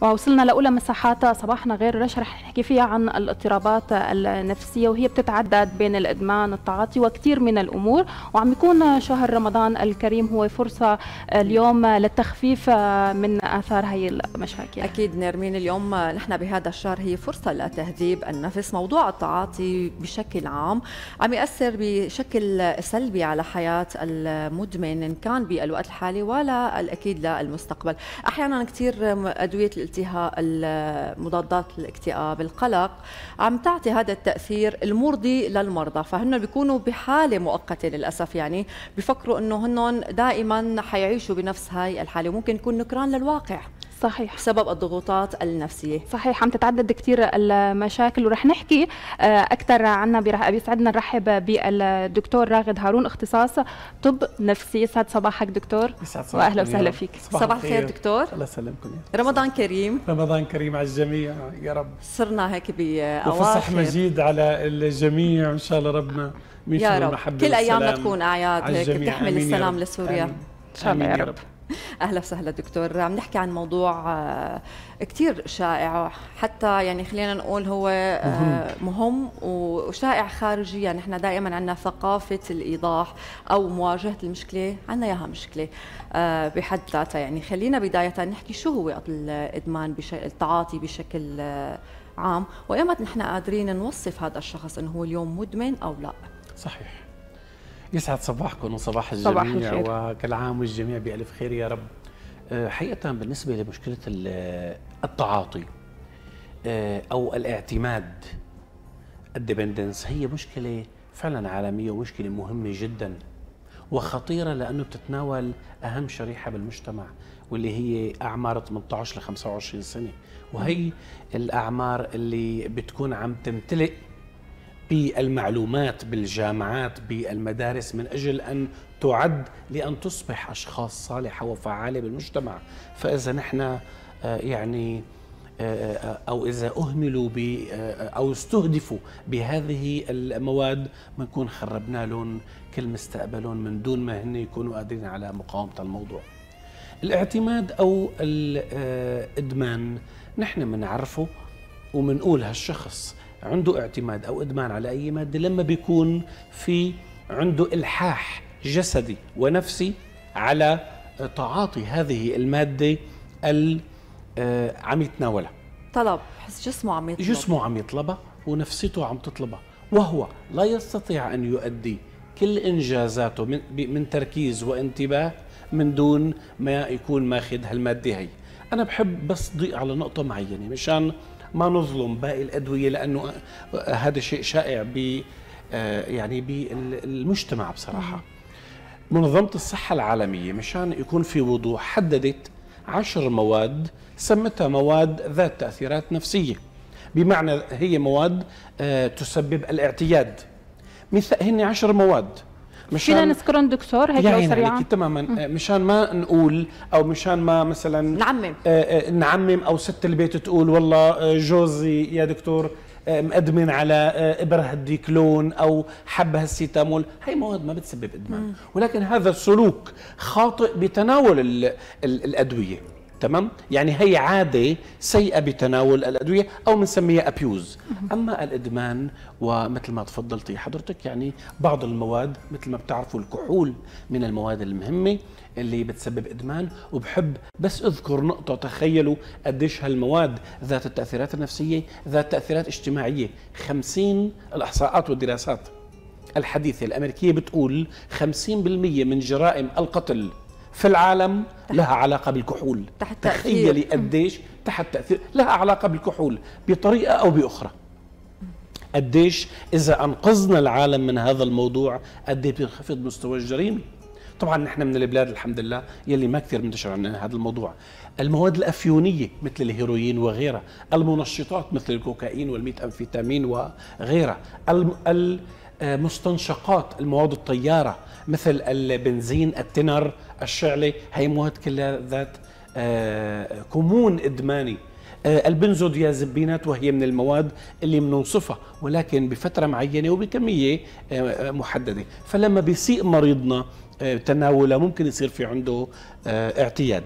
ووصلنا لاولى مساحات صباحنا غير رش رح نحكي فيها عن الاضطرابات النفسيه وهي بتتعدد بين الادمان التعاطي وكثير من الامور وعم يكون شهر رمضان الكريم هو فرصه اليوم للتخفيف من اثار هي المشاكل اكيد نرمين اليوم نحن بهذا الشهر هي فرصه لتهذيب النفس موضوع التعاطي بشكل عام عم ياثر بشكل سلبي على حياه المدمن ان كان بالوقت الحالي ولا الأكيد للمستقبل احيانا كثير ادويه التهاب المضادات الاكتئاب القلق عم تعطي هذا التاثير المرضي للمرضى فهن بيكونوا بحاله مؤقته للاسف يعني بفكروا انه هن دائما حيعيشوا بنفس هاي الحاله وممكن يكون نكران للواقع صحيح بسبب الضغوطات النفسيه صحيح عم تتعدد كثير المشاكل ورح نحكي آه، اكثر عنها بيسعدنا نرحب بالدكتور راغد هارون اختصاص طب نفسي يسعد صباحك دكتور يسعد صباحك واهلا وسهلا فيك صباح الخير دكتور الله يسلمكم رمضان كريم كريم رمضان كريم على الجميع يا رب صرنا هيك بأواخر وفصح مجيد على الجميع وإن شاء الله ربنا يا رب كل أيامنا تكون أعياد هيك بتحمل السلام لسوريا إن شاء الله يا رب. اهلا وسهلا دكتور عم نحكي عن موضوع آه، كثير شائع حتى يعني خلينا نقول هو آه، مهم وشائع خارجيا نحن دائما عندنا ثقافه الايضاح او مواجهه المشكله عندنا اياها مشكله آه، بحد ذاتها يعني خلينا بدايه نحكي شو هو الادمان بشكل التعاطي بشكل عام وايمت نحن قادرين نوصف هذا الشخص انه هو اليوم مدمن او لا صحيح يسعد صباحكم وصباح الجميع صباح وكل عام والجميع بألف خير يا رب آه، حقيقة بالنسبة لمشكلة آه، التعاطي آه، أو الاعتماد الديبندنس هي مشكلة فعلا عالمية ومشكلة مهمة جدا وخطيرة لأنه بتتناول أهم شريحة بالمجتمع واللي هي أعمار 18 ل 25 سنة وهي الأعمار اللي بتكون عم تمتلئ بالمعلومات بالجامعات بالمدارس من اجل ان تعد لان تصبح اشخاص صالحه وفعاله بالمجتمع، فاذا نحن آه، يعني آه، آه، او اذا اهملوا او استهدفوا بهذه المواد بنكون خربنا لهم كل مستقبلهم من دون ما هن يكونوا قادرين على مقاومه الموضوع. الاعتماد او الادمان نحن بنعرفه ومنقول هالشخص عنده اعتماد او ادمان على اي ماده لما بيكون في عنده الحاح جسدي ونفسي على تعاطي هذه الماده آه، عم يتناولها طلب حس جسمه عم يطلب جسمه عم يطلبها ونفسيته عم تطلبها وهو لا يستطيع ان يؤدي كل انجازاته من, من تركيز وانتباه من دون ما يكون ماخذ هالماده هي انا بحب بس ضيق على نقطه معينه مشان ما نظلم باقي الادويه لانه آه، هذا شيء شائع ب آه، يعني بالمجتمع بصراحه منظمه الصحه العالميه مشان يكون في وضوح حددت عشر مواد سمتها مواد ذات تاثيرات نفسيه بمعنى هي مواد آه، تسبب الاعتياد مثل هن عشر مواد فينا نذكرهم دكتور هيك يعني, يعني سريعا تماما آه، مشان ما نقول او مشان ما مثلا نعمم آه، آه، نعمم او ست البيت تقول والله جوزي يا دكتور مقدمين على ابره الديكلون او حب هالسيتامول هي مواد ما بتسبب ادمان ولكن هذا السلوك خاطئ بتناول الادويه تمام يعني هي عادة سيئة بتناول الأدوية أو بنسميها أبيوز أما الإدمان ومثل ما تفضلتي حضرتك يعني بعض المواد مثل ما بتعرفوا الكحول من المواد المهمة اللي بتسبب إدمان وبحب بس أذكر نقطة تخيلوا قديش هالمواد ذات التأثيرات النفسية ذات تأثيرات اجتماعية 50 الإحصاءات والدراسات الحديثة الأمريكية بتقول 50% من جرائم القتل في العالم لها علاقة بالكحول تحت تخيلي قديش تحت تأثير لها علاقة بالكحول بطريقة أو بأخرى قديش إذا أنقذنا العالم من هذا الموضوع قديش بينخفض مستوى الجريمة طبعا نحن من البلاد الحمد لله يلي ما كثير منتشر عندنا هذا الموضوع المواد الافيونيه مثل الهيروين وغيرها المنشطات مثل الكوكايين والميت امفيتامين وغيرها المستنشقات آه، المواد الطياره مثل البنزين التنر الشعلي هي مواد كلها ذات آه، كمون إدماني آه، البنزوديازبينات وهي من المواد اللي بنوصفها ولكن بفترة معينة وبكمية آه، محددة فلما بيسيء مريضنا تناولها ممكن يصير في عنده اعتياد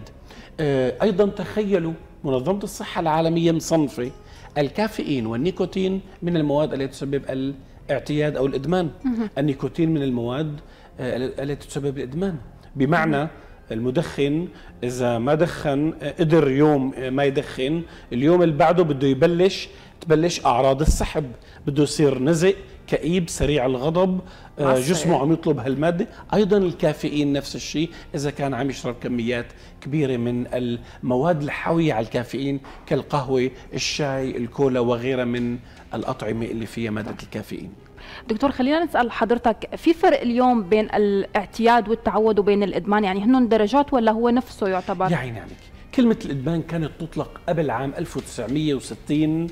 أيضا تخيلوا منظمة الصحة العالمية مصنفة الكافيين والنيكوتين من المواد التي تسبب الاعتياد أو الإدمان النيكوتين من المواد التي تسبب الإدمان بمعنى المدخن اذا ما دخن قدر يوم ما يدخن اليوم اللي بعده بده يبلش تبلش اعراض السحب بده يصير نزق كئيب سريع الغضب آه، جسمه عم يطلب هالماده ايضا الكافيين نفس الشيء اذا كان عم يشرب كميات كبيره من المواد الحاويه على الكافيين كالقهوه الشاي الكولا وغيرها من الاطعمه اللي فيها ماده الكافيين دكتور خلينا نسال حضرتك في فرق اليوم بين الاعتياد والتعود وبين الادمان يعني هن درجات ولا هو نفسه يعتبر يا عيني عليك كلمه الادمان كانت تطلق قبل عام 1960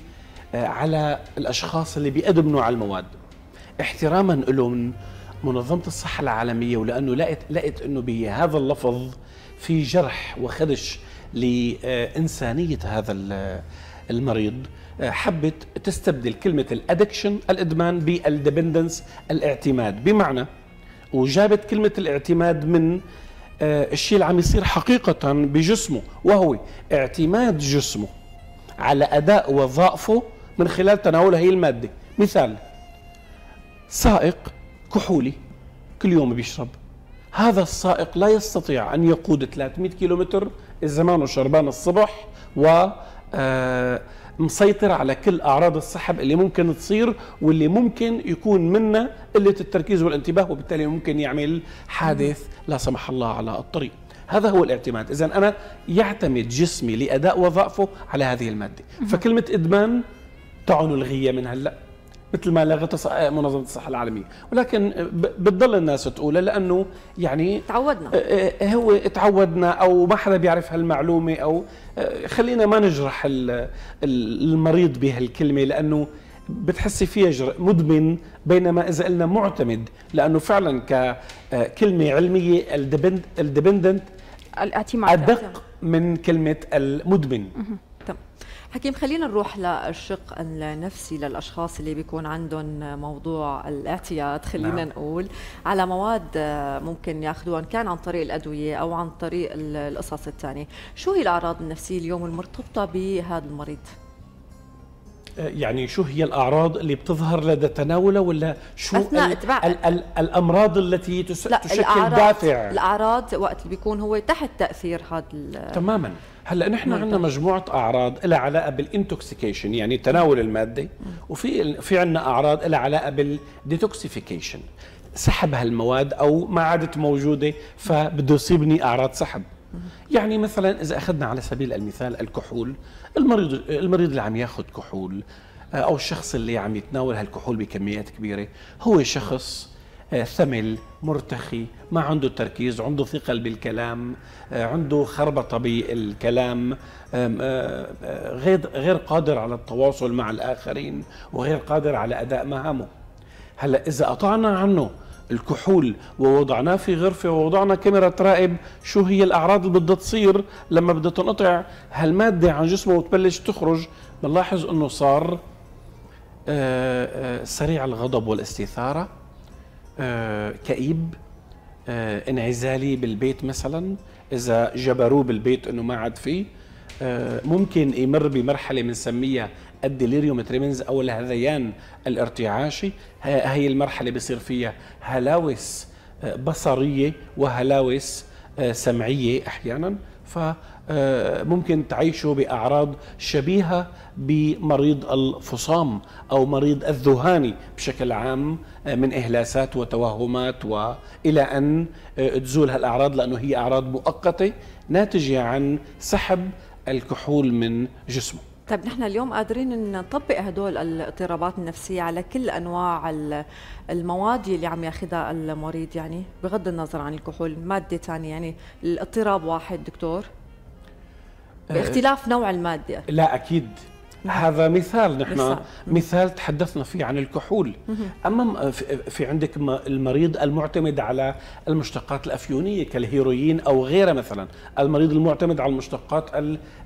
آه، على الاشخاص اللي بيدمنوا على المواد احتراما لهم منظمه الصحه العالميه ولانه لقت لقت انه بهذا اللفظ في جرح وخدش لانسانيه هذا المريض حبت تستبدل كلمة الأدكشن الإدمان بالديبندنس الاعتماد بمعنى وجابت كلمة الاعتماد من آه، الشيء اللي عم يصير حقيقة بجسمه وهو اعتماد جسمه على أداء وظائفه من خلال تناول هي المادة مثال سائق كحولي كل يوم بيشرب هذا السائق لا يستطيع أن يقود 300 كيلومتر إذا زمانه شربان الصبح و آه مسيطر على كل اعراض السحب اللي ممكن تصير واللي ممكن يكون منها قله التركيز والانتباه وبالتالي ممكن يعمل حادث لا سمح الله على الطريق هذا هو الاعتماد اذا انا يعتمد جسمي لاداء وظائفه على هذه الماده فكلمه ادمان تعن الغيه من هلا مثل ما لغت آه، منظمه الصحه العالميه ولكن آه، بتضل الناس تقولها لانه يعني تعودنا آه، هو تعودنا او ما حدا بيعرف هالمعلومه او خلينا ما نجرح المريض بهالكلمه لانه بتحسي فيها جر... مدمن بينما اذا قلنا معتمد لانه فعلا ككلمه علميه الديبندنت الاعتماد ادق من كلمه المدمن حكيم خلينا نروح للشق النفسي للاشخاص اللي بيكون عندهم موضوع الاعتياد خلينا نعم. نقول على مواد ممكن ياخذوها ان كان عن طريق الادويه او عن طريق القصص الثانيه شو هي الاعراض النفسيه اليوم المرتبطه بهذا المريض يعني شو هي الاعراض اللي بتظهر لدى تناوله ولا شو أثناء الـ الـ الامراض التي تس لا تشكل الأعراض دافع الاعراض وقت اللي بيكون هو تحت تاثير هذا تماما هلا نحن عندنا مجموعه اعراض لها علاقه بالانتوكسيكيشن يعني تناول الماده وفي في عندنا اعراض لها علاقه بالديتوكسيفيكيشن سحب هالمواد او ما عادت موجوده فبده يصيبني اعراض سحب يعني مثلا اذا اخذنا على سبيل المثال الكحول المريض المريض اللي عم ياخذ كحول آه، او الشخص اللي عم يتناول هالكحول بكميات كبيره هو شخص آه، ثمل مرتخي ما عنده تركيز عنده ثقل بالكلام آه، عنده خربطه بالكلام غير غير قادر على التواصل مع الاخرين وغير قادر على اداء مهامه هلا اذا قطعنا عنه الكحول ووضعناه في غرفه ووضعنا كاميرا تراقب شو هي الاعراض اللي بدها تصير لما بدها تنقطع هالماده عن جسمه وتبلش تخرج بنلاحظ انه صار آآ آه، آآ آه، سريع الغضب والاستثاره آه، كئيب انعزالي بالبيت مثلا اذا جبروه بالبيت انه ما عاد فيه ممكن يمر بمرحله بنسميها الديليريوم تريمنز او الهذيان الارتعاشي هي المرحله بصير فيها هلاوس آه، بصريه وهلاوس آه، سمعيه احيانا فممكن آه، تعيشه باعراض شبيهه بمريض الفصام او مريض الذهاني بشكل عام من اهلاسات وتوهمات والى ان تزول هالاعراض لانه هي اعراض مؤقته ناتجه عن سحب الكحول من جسمه طيب نحن اليوم قادرين نطبق هدول الاضطرابات النفسية على كل أنواع المواد اللي عم ياخذها المريض يعني بغض النظر عن الكحول مادة ثانية يعني الاضطراب واحد دكتور آه، باختلاف نوع المادة لا أكيد نعم. هذا مثال نحن مثال, تحدثنا فيه عن الكحول أما في عندك المريض المعتمد على المشتقات الأفيونية كالهيروين أو غيرها مثلا المريض المعتمد على المشتقات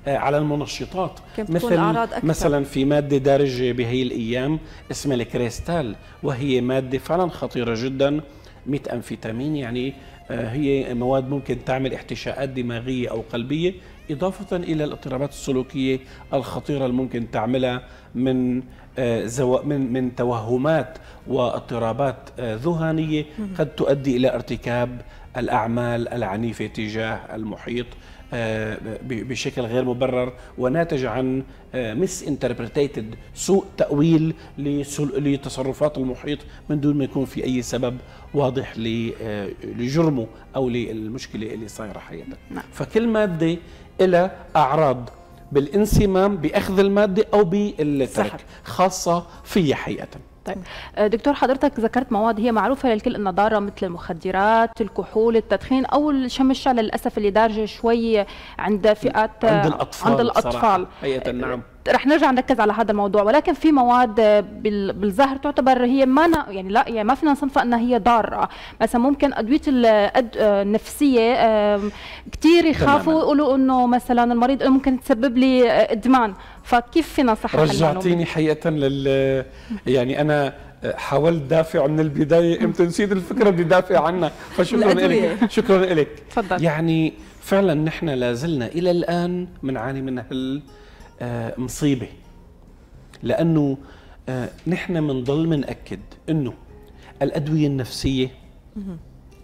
على المنشطات مثل مثلا في مادة دارجة بهي الأيام اسمها الكريستال وهي مادة فعلا خطيرة جدا ميت امفيتامين يعني آه، هي مواد ممكن تعمل احتشاءات دماغية أو قلبية إضافة إلى الاضطرابات السلوكية الخطيرة اللي ممكن تعملها من آه، زو... من من توهمات واضطرابات آه، ذهانية قد تؤدي إلى ارتكاب الأعمال العنيفة تجاه المحيط آه، بشكل غير مبرر وناتج عن مس آه، انتربريتيتد سوء تاويل لتصرفات المحيط من دون ما يكون في اي سبب واضح آه، لجرمه او للمشكله اللي صايره حقيقه نعم. فكل ماده إلى اعراض بالانسمام باخذ الماده او بالترك خاصه فيها حقيقه طيب آه، دكتور حضرتك ذكرت مواد هي معروفه للكل انها ضاره مثل المخدرات، الكحول، التدخين او الشم الشعر للاسف اللي دارجه شوي عند فئات عند الاطفال عند الاطفال آه، نعم رح نرجع نركز على هذا الموضوع ولكن في مواد آه، بالظاهر تعتبر هي ما يعني لا يعني ما فينا نصنفها انها هي ضاره مثلا ممكن ادويه آه، النفسيه كثير يخافوا يقولوا انه مثلا المريض ممكن تسبب لي آه، ادمان فكيف فينا صح رجعتيني حقيقه لل يعني انا حاولت دافع من البدايه امتى نسيت الفكره بدي دافع عنها فشكرا لك شكرا لك تفضل يعني فعلا نحن لازلنا الى الان بنعاني من هال آه، مصيبه لانه آه، نحن بنضل منأكد انه الادويه النفسيه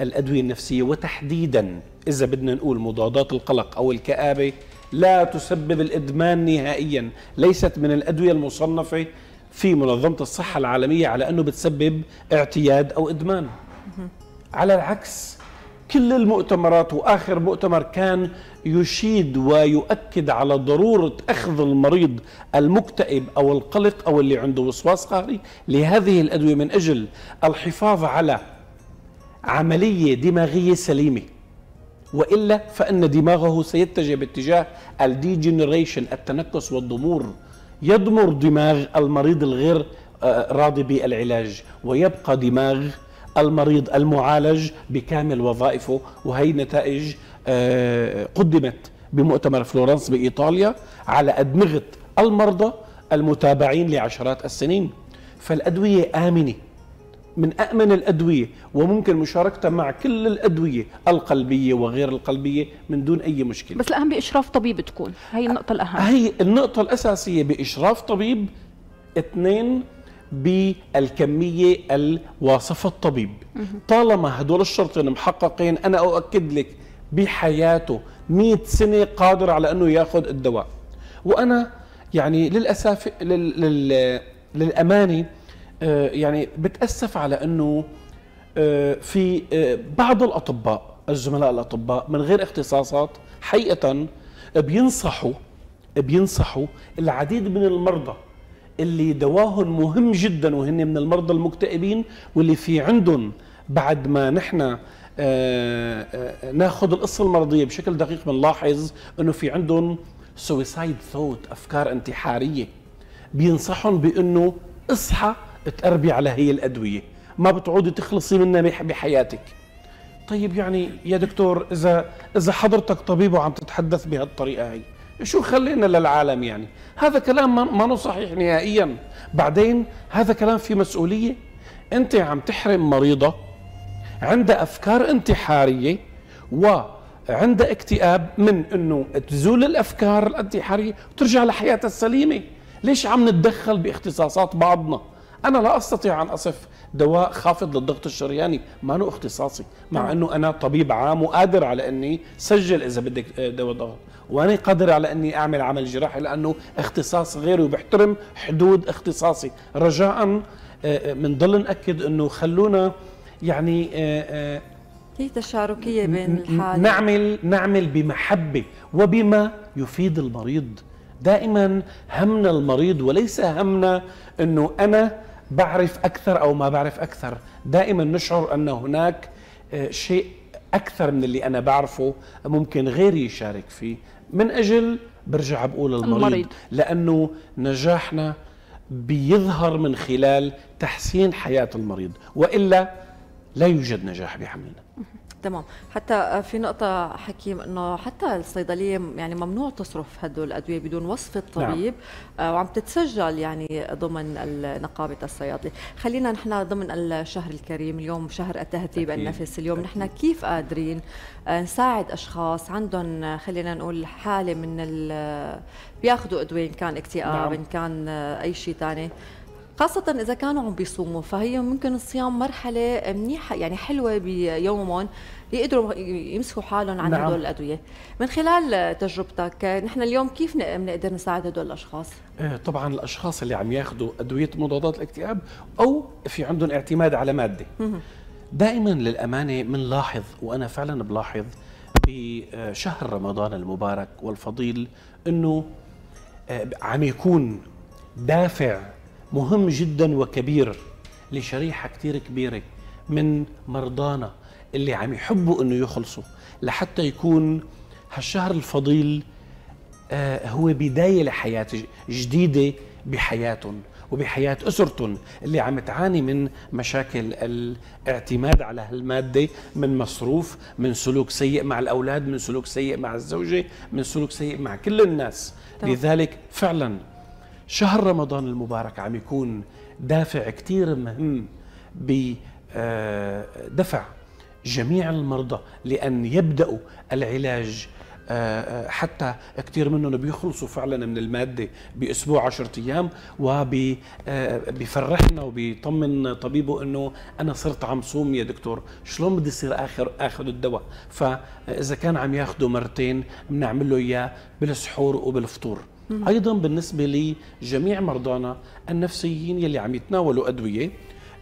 الادويه النفسيه وتحديدا اذا بدنا نقول مضادات القلق او الكابه لا تسبب الادمان نهائيا ليست من الادويه المصنفه في منظمه الصحه العالميه على انه بتسبب اعتياد او ادمان على العكس كل المؤتمرات واخر مؤتمر كان يشيد ويؤكد على ضروره اخذ المريض المكتئب او القلق او اللي عنده وسواس قهري لهذه الادويه من اجل الحفاظ على عمليه دماغيه سليمه والا فان دماغه سيتجه باتجاه الديجنريشن التنكس والضمور يضمر دماغ المريض الغير آه، راضي بالعلاج ويبقى دماغ المريض المعالج بكامل وظائفه وهي نتائج آه، قدمت بمؤتمر فلورنس بإيطاليا على أدمغة المرضى المتابعين لعشرات السنين فالأدوية آمنة من أأمن الأدوية وممكن مشاركتها مع كل الأدوية القلبية وغير القلبية من دون أي مشكلة بس الأهم بإشراف طبيب تكون هي النقطة الأهم هي النقطة الأساسية بإشراف طبيب اثنين بالكمية الواصفة الطبيب طالما هدول الشرطين محققين أنا أؤكد لك بحياته 100 سنة قادر على أنه يأخذ الدواء وأنا يعني للأسف لل... للأمانة آه، يعني بتأسف على أنه آه، في آه، بعض الأطباء الزملاء الأطباء من غير اختصاصات حقيقة بينصحوا بينصحوا العديد من المرضى اللي دواهم مهم جدا وهن من المرضى المكتئبين واللي في عندهم بعد ما نحن آه، آه، ناخذ القصه المرضيه بشكل دقيق بنلاحظ انه في عندهم سويسايد ثوت افكار انتحاريه بينصحهم بانه اصحى تقربي على هي الادويه ما بتعودي تخلصي منها بحياتك طيب يعني يا دكتور اذا اذا حضرتك طبيب وعم تتحدث بهالطريقه هي شو خلينا للعالم يعني هذا كلام ما صحيح نهائيا بعدين هذا كلام في مسؤولية أنت عم تحرم مريضة عندها أفكار انتحارية وعندها اكتئاب من أنه تزول الأفكار الانتحارية وترجع لحياتها السليمة ليش عم نتدخل باختصاصات بعضنا أنا لا أستطيع أن أصف دواء خافض للضغط الشرياني ما له اختصاصي مع نعم. أنه أنا طبيب عام وقادر على أني سجل إذا بدك آه، دواء ضغط وأنا قادر على أني أعمل عمل جراحي لأنه اختصاص غيري وبحترم حدود اختصاصي رجاء بنضل آه، آه، نأكد أنه خلونا يعني في تشاركية بين الحالة نعمل نعمل بمحبة وبما يفيد المريض دائما همنا المريض وليس همنا انه انا بعرف اكثر او ما بعرف اكثر دائما نشعر ان هناك آه، شيء اكثر من اللي انا بعرفه ممكن غيري يشارك فيه من اجل برجع بقول المريض, المريض. لانه نجاحنا بيظهر من خلال تحسين حياه المريض والا لا يوجد نجاح بحملنا تمام حتى في نقطة حكيم انه حتى الصيدلية يعني ممنوع تصرف هدول الادوية بدون وصف الطبيب نعم. آه، وعم تتسجل يعني ضمن نقابة الصيادلة، خلينا نحن ضمن الشهر الكريم اليوم شهر التهذيب النفس، اليوم نحن كيف قادرين آه، نساعد اشخاص عندهم خلينا نقول حالة من بياخذوا ادوية ان كان اكتئاب نعم. ان كان آه، اي شيء ثاني خاصة إذا كانوا عم بيصوموا فهي ممكن الصيام مرحلة منيحة يعني حلوة بيومهم يقدروا يمسكوا حالهم عن نعم. هدول الأدوية من خلال تجربتك نحن اليوم كيف بنقدر نساعد هدول الأشخاص؟ إيه، طبعا الأشخاص اللي عم ياخذوا أدوية مضادات الاكتئاب أو في عندهم اعتماد على مادة دائما للأمانة بنلاحظ وأنا فعلا بلاحظ بشهر آه، رمضان المبارك والفضيل أنه آه، عم يكون دافع مهم جدا وكبير لشريحه كتير كبيره من مرضانا اللي عم يحبوا انه يخلصوا لحتى يكون هالشهر الفضيل آه، هو بدايه لحياه جديده بحياتهم وبحياة أسرتهم اللي عم تعاني من مشاكل الاعتماد على هالمادة من مصروف من سلوك سيء مع الأولاد من سلوك سيء مع الزوجة من سلوك سيء مع كل الناس طبعا. لذلك فعلا شهر رمضان المبارك عم يكون دافع كتير مهم بدفع آه، جميع المرضى لأن يبدأوا العلاج آه، آه، حتى كثير منهم بيخلصوا فعلا من المادة بأسبوع عشرة أيام وبيفرحنا وبيطمن طبيبه أنه أنا صرت عم صوم يا دكتور شلون بدي صير آخر آخذ الدواء فإذا كان عم ياخده مرتين بنعمل له إياه بالسحور وبالفطور ايضا بالنسبه لجميع مرضانا النفسيين يلي عم يتناولوا ادويه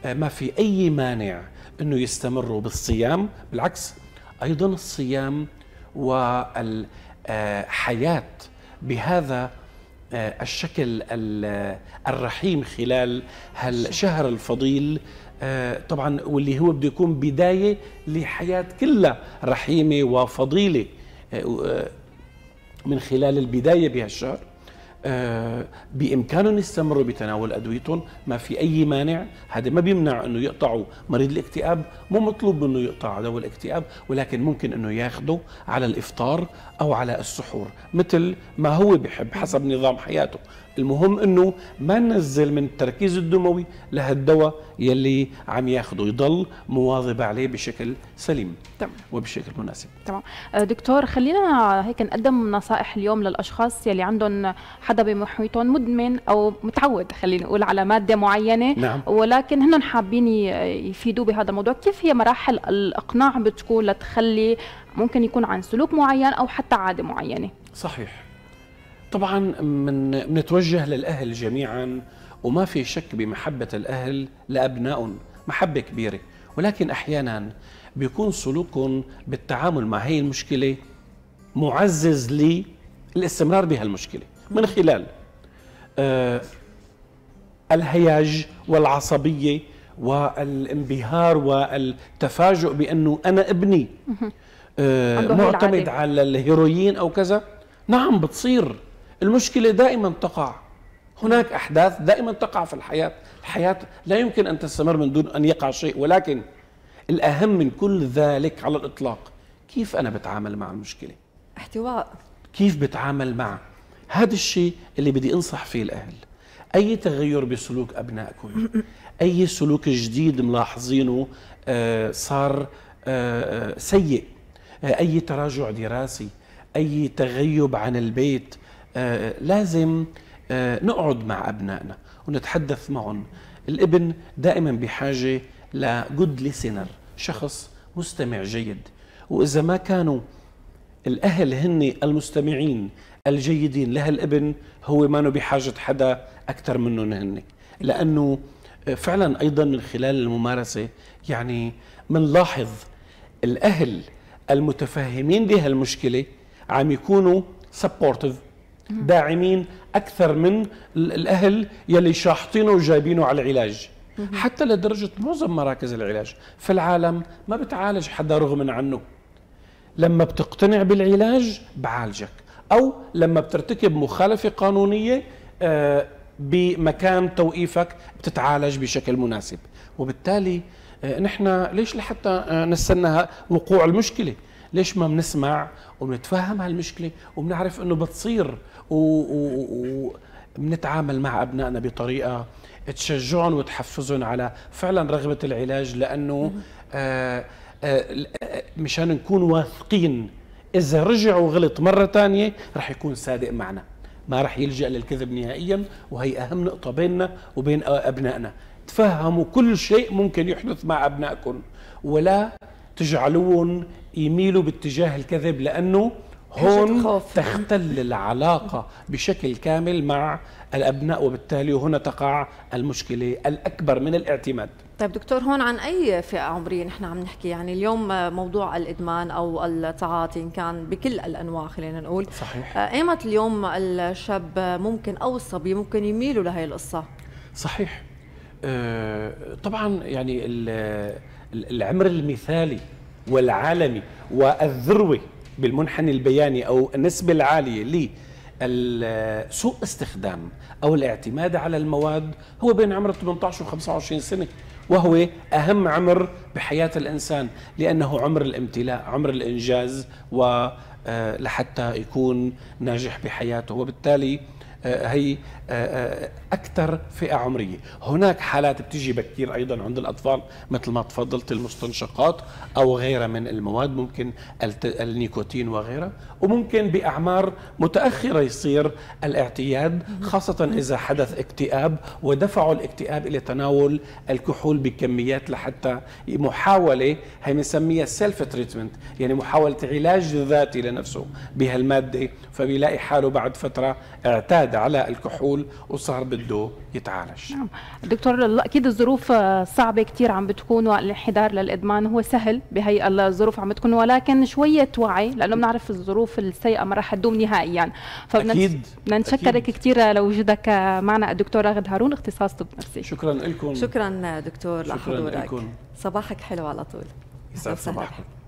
آه، ما في اي مانع انه يستمروا بالصيام بالعكس ايضا الصيام والحياه آه، بهذا آه، الشكل الرحيم خلال هالشهر الفضيل طبعا واللي هو بده يكون بدايه لحياه كلها رحيمه وفضيله من خلال البدايه بهالشهر آه، بامكانهم يستمروا بتناول ادويتهم ما في اي مانع هذا ما بيمنع انه يقطعوا مريض الاكتئاب مو مطلوب منه يقطع دواء الاكتئاب ولكن ممكن انه ياخده على الافطار او على السحور مثل ما هو بحب حسب نظام حياته المهم انه ما ننزل من التركيز الدموي لهالدواء يلي عم ياخده يضل مواظب عليه بشكل سليم تمام وبشكل مناسب تمام آه، دكتور خلينا هيك نقدم نصائح اليوم للاشخاص يلي عندهم حدا بمحيطهم مدمن او متعود خلينا نقول على ماده معينه نعم. ولكن هن حابين يفيدوا بهذا الموضوع كيف هي مراحل الاقناع بتكون لتخلي ممكن يكون عن سلوك معين او حتى عاده معينه صحيح طبعا من بنتوجه للاهل جميعا وما في شك بمحبه الاهل لابنائهم محبه كبيره ولكن احيانا بيكون سلوكهم بالتعامل مع هي المشكله معزز للاستمرار بهالمشكله من خلال آه، الهياج والعصبيه والانبهار والتفاجؤ بانه انا ابني آه، معتمد على الهيروين او كذا نعم بتصير المشكلة دائما تقع هناك أحداث دائما تقع في الحياة الحياة لا يمكن أن تستمر من دون أن يقع شيء ولكن الأهم من كل ذلك على الإطلاق كيف أنا بتعامل مع المشكلة احتواء كيف بتعامل مع هذا الشيء اللي بدي أنصح فيه الأهل أي تغير بسلوك أبنائكم أي سلوك جديد ملاحظينه آه، صار آه، آه، سيء أي تراجع دراسي أي تغيب عن البيت آه، لازم آه، نقعد مع أبنائنا ونتحدث معهم الابن دائما بحاجة لجود ليسنر شخص مستمع جيد وإذا ما كانوا الأهل هن المستمعين الجيدين لهالابن هو ما بحاجة حدا أكثر منهم هن لأنه آه، فعلا أيضا من خلال الممارسة يعني بنلاحظ الأهل المتفهمين بهالمشكلة عم يكونوا سبورتيف داعمين اكثر من الاهل يلي شاحطينه وجايبينه على العلاج حتى لدرجه معظم مراكز العلاج في العالم ما بتعالج حدا رغم عنه لما بتقتنع بالعلاج بعالجك او لما بترتكب مخالفه قانونيه آه، بمكان توقيفك بتتعالج بشكل مناسب وبالتالي آه، نحن ليش لحتى آه، نستنى وقوع المشكله ليش ما بنسمع ونتفهم هالمشكله وبنعرف انه بتصير وبنتعامل مع ابنائنا بطريقه تشجعهم وتحفزهم على فعلا رغبه العلاج لانه آه، آه، مشان نكون واثقين اذا رجع وغلط مره ثانيه رح يكون صادق معنا ما رح يلجا للكذب نهائيا وهي اهم نقطه بيننا وبين ابنائنا تفهموا كل شيء ممكن يحدث مع ابنائكم ولا تجعلوهم يميلوا باتجاه الكذب لانه هون تختل العلاقة بشكل كامل مع الأبناء وبالتالي هنا تقع المشكلة الأكبر من الاعتماد طيب دكتور هون عن أي فئة عمرية نحن عم نحكي يعني اليوم موضوع الإدمان أو التعاطي إن كان بكل الأنواع خلينا نقول صحيح آه، أيمت اليوم الشاب ممكن أو الصبي ممكن يميلوا لهي القصة صحيح آه، طبعا يعني العمر المثالي والعالمي والذروه بالمنحني البياني أو النسبة العالية لسوء استخدام أو الاعتماد على المواد هو بين عمر 18 و 25 سنة وهو أهم عمر بحياة الإنسان لأنه عمر الامتلاء عمر الإنجاز ولحتى آه، يكون ناجح بحياته وبالتالي آه، هي آه، آه، اكثر فئه عمريه هناك حالات بتيجي بكير ايضا عند الاطفال مثل ما تفضلت المستنشقات او غيرها من المواد ممكن النيكوتين وغيرها وممكن بأعمار متأخرة يصير الاعتياد خاصة إذا حدث اكتئاب ودفعوا الاكتئاب إلى تناول الكحول بكميات لحتى محاولة هي بنسميها سيلف تريتمنت يعني محاولة علاج ذاتي لنفسه بهالمادة فبيلاقي حاله بعد فترة اعتاد على الكحول وصار بده يتعالج نعم دكتور أكيد الظروف آه، صعبة كثير عم بتكون والانحدار للإدمان هو سهل بهي الظروف عم بتكون ولكن شوية وعي لأنه بنعرف الظروف الظروف السيئه ما راح تدوم نهائيا فبدنا نشكرك كثير لوجودك معنا الدكتور راغد هارون اختصاص طب نفسي شكرا لكم شكرا دكتور شكرا لحضورك لكم. صباحك حلو على طول يسعد صباحك